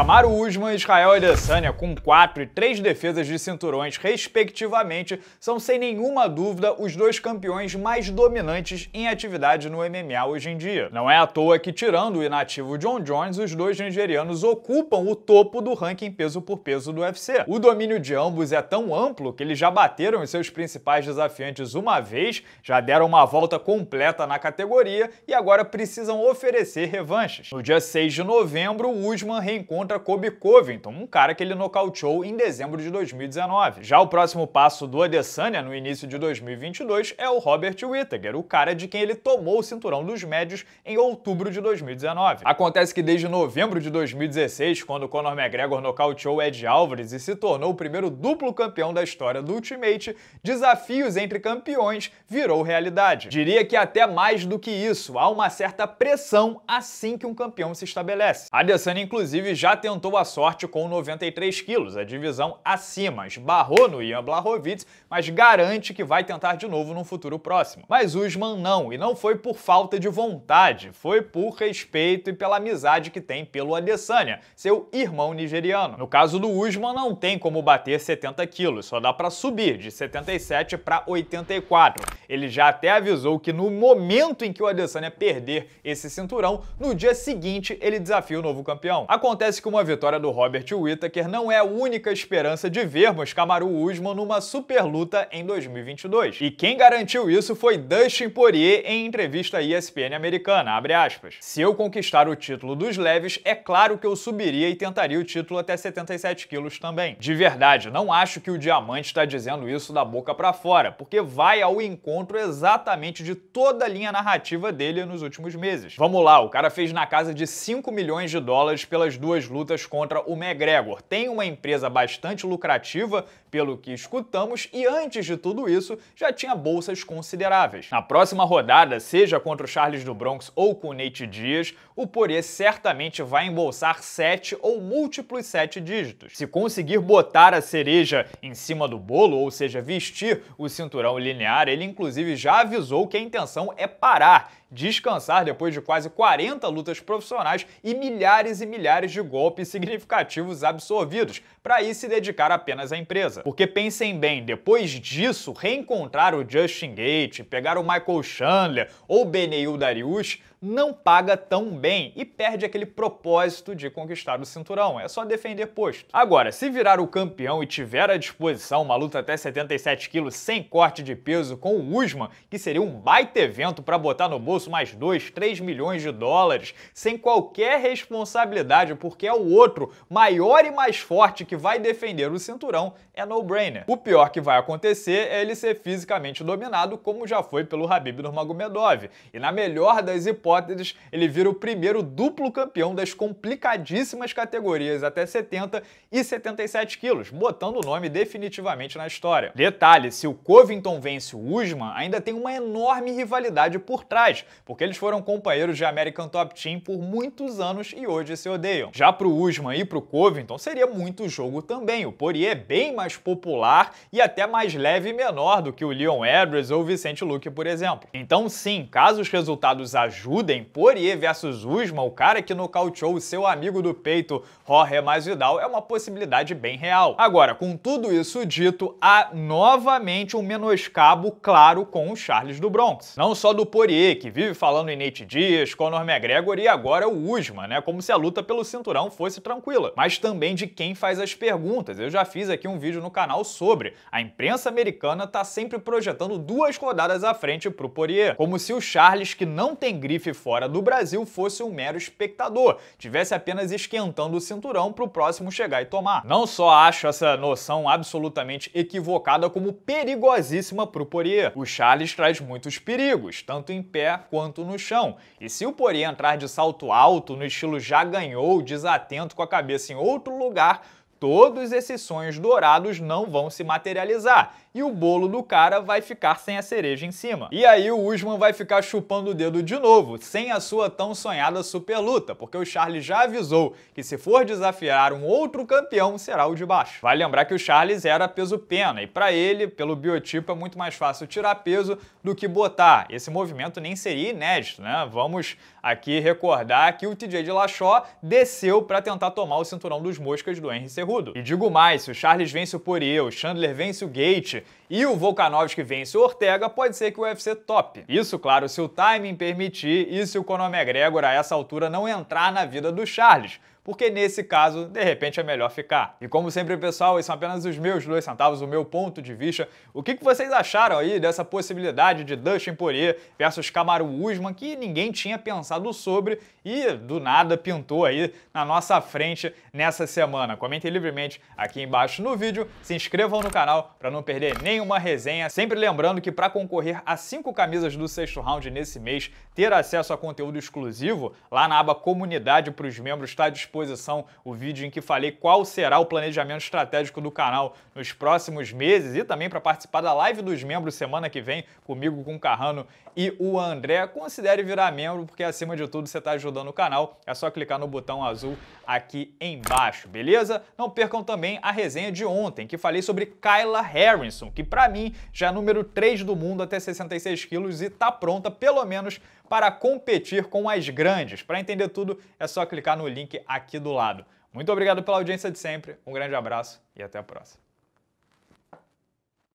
Camaro Usman e Israel Adesanya, com quatro e três defesas de cinturões, respectivamente, são sem nenhuma dúvida os dois campeões mais dominantes em atividade no MMA hoje em dia. Não é à toa que, tirando o inativo John Jones, os dois nigerianos ocupam o topo do ranking peso por peso do UFC. O domínio de ambos é tão amplo que eles já bateram os seus principais desafiantes uma vez, já deram uma volta completa na categoria e agora precisam oferecer revanches. No dia 6 de novembro, Usman reencontra contra Kobe Covington, um cara que ele nocauteou em dezembro de 2019. Já o próximo passo do Adesanya no início de 2022 é o Robert Whittaker, o cara de quem ele tomou o cinturão dos médios em outubro de 2019. Acontece que desde novembro de 2016, quando Conor McGregor nocauteou Ed Álvares e se tornou o primeiro duplo campeão da história do Ultimate, desafios entre campeões virou realidade. Diria que até mais do que isso, há uma certa pressão assim que um campeão se estabelece. Adesanya, inclusive, já já tentou a sorte com 93 quilos, a divisão acima. Esbarrou no Ian Blachowicz, mas garante que vai tentar de novo num futuro próximo. Mas Usman não, e não foi por falta de vontade, foi por respeito e pela amizade que tem pelo Adesanya, seu irmão nigeriano. No caso do Usman, não tem como bater 70 quilos, só dá para subir de 77 para 84. Ele já até avisou que no momento em que o Adesanya perder esse cinturão, no dia seguinte ele desafia o novo campeão. Acontece que uma vitória do Robert Whittaker não é a única esperança de vermos Kamaru Usman numa super luta em 2022. E quem garantiu isso foi Dustin Poirier em entrevista à ESPN americana, abre aspas. Se eu conquistar o título dos leves, é claro que eu subiria e tentaria o título até 77 quilos também. De verdade, não acho que o Diamante está dizendo isso da boca para fora, porque vai ao encontro encontro exatamente de toda a linha narrativa dele nos últimos meses. Vamos lá, o cara fez na casa de 5 milhões de dólares pelas duas lutas contra o McGregor. Tem uma empresa bastante lucrativa, pelo que escutamos, e antes de tudo isso, já tinha bolsas consideráveis. Na próxima rodada, seja contra o Charles do Bronx ou com o Nate Dias, o Poirier certamente vai embolsar 7 ou múltiplos 7 dígitos. Se conseguir botar a cereja em cima do bolo, ou seja, vestir o cinturão linear, ele inclusive inclusive, já avisou que a intenção é parar, descansar depois de quase 40 lutas profissionais e milhares e milhares de golpes significativos absorvidos, para ir se dedicar apenas à empresa. Porque pensem bem, depois disso, reencontrar o Justin Gate, pegar o Michael Chandler ou Beneiu Darius não paga tão bem e perde aquele propósito de conquistar o cinturão. É só defender posto. Agora, se virar o campeão e tiver à disposição uma luta até 77 quilos sem corte de peso com o Usman, que seria um baita evento para botar no bolso mais 2, 3 milhões de dólares, sem qualquer responsabilidade, porque é o outro, maior e mais forte, que vai defender o cinturão, é no-brainer. O pior que vai acontecer é ele ser fisicamente dominado, como já foi pelo Habib Nurmagomedov. E na melhor das hipóteses, ele vira o primeiro duplo campeão das complicadíssimas categorias até 70 e 77 quilos, botando o nome definitivamente na história. Detalhe, se o Covington vence o Usman, ainda tem uma enorme rivalidade por trás, porque eles foram companheiros de American Top Team por muitos anos e hoje se odeiam. Já pro Usman e pro Covington seria muito jogo também. O Poirier é bem mais popular e até mais leve e menor do que o Leon Edwards ou o Vicente Luque, por exemplo. Então sim, caso os resultados ajudem, Poirier versus Usman, o cara que nocauteou o seu amigo do peito, Jorge Masvidal, é uma possibilidade bem real. Agora, com tudo isso dito, há novamente um menoscabo claro claro com o Charles do Bronx. Não só do Poirier, que vive falando em Nate Diaz, Conor McGregor e agora o Usman, né? Como se a luta pelo cinturão fosse tranquila, mas também de quem faz as perguntas. Eu já fiz aqui um vídeo no canal sobre. A imprensa americana tá sempre projetando duas rodadas à frente pro Poirier, como se o Charles, que não tem grife fora do Brasil, fosse um mero espectador, tivesse apenas esquentando o cinturão pro próximo chegar e tomar. Não só acho essa noção absolutamente equivocada, como perigosíssima pro Poirier. O Charles traz muitos perigos, tanto em pé quanto no chão, e se o Pori entrar de salto alto, no estilo já ganhou, desatento com a cabeça em outro lugar, todos esses sonhos dourados não vão se materializar e o bolo do cara vai ficar sem a cereja em cima. E aí o Usman vai ficar chupando o dedo de novo, sem a sua tão sonhada super luta, porque o Charles já avisou que se for desafiar um outro campeão, será o de baixo. Vai lembrar que o Charles era peso pena e para ele, pelo biotipo, é muito mais fácil tirar peso do que botar. Esse movimento nem seria inédito, né? Vamos aqui recordar que o TJ de Lachó desceu para tentar tomar o cinturão dos moscas do Henry Cerro e digo mais, se o Charles vence o Poirier, o Chandler vence o Gate e o Volkanovski vence o Ortega, pode ser que o UFC top. Isso, claro, se o timing permitir e se o Conor McGregor a essa altura não entrar na vida do Charles, porque nesse caso, de repente, é melhor ficar. E como sempre, pessoal, esses são apenas os meus dois centavos, o meu ponto de vista. O que, vocês acharam aí dessa possibilidade de Dustin Poirier versus Kamaru Usman, que ninguém tinha pensado sobre e do nada pintou aí na nossa frente nessa semana? Comentem livremente aqui embaixo no vídeo, se inscrevam no canal para não perder nenhuma resenha. Sempre lembrando que para concorrer a cinco camisas do sexto round nesse mês, ter acesso a conteúdo exclusivo, lá na aba Comunidade para os membros está disponível disposição o vídeo em que falei qual será o planejamento estratégico do canal nos próximos meses e também para participar da live dos membros semana que vem, comigo, com o Carrano e o André. Considere virar membro, porque acima de tudo você está ajudando o canal. É só clicar no botão azul aqui embaixo, beleza? Não percam também a resenha de ontem, que falei sobre Kyla Harrison, que para mim já é número 3 do mundo até 66 quilos e está pronta, pelo menos, para competir com as grandes. Para entender tudo, é só clicar no link aqui aqui do lado. Muito obrigado pela audiência de sempre, um grande abraço e até a próxima.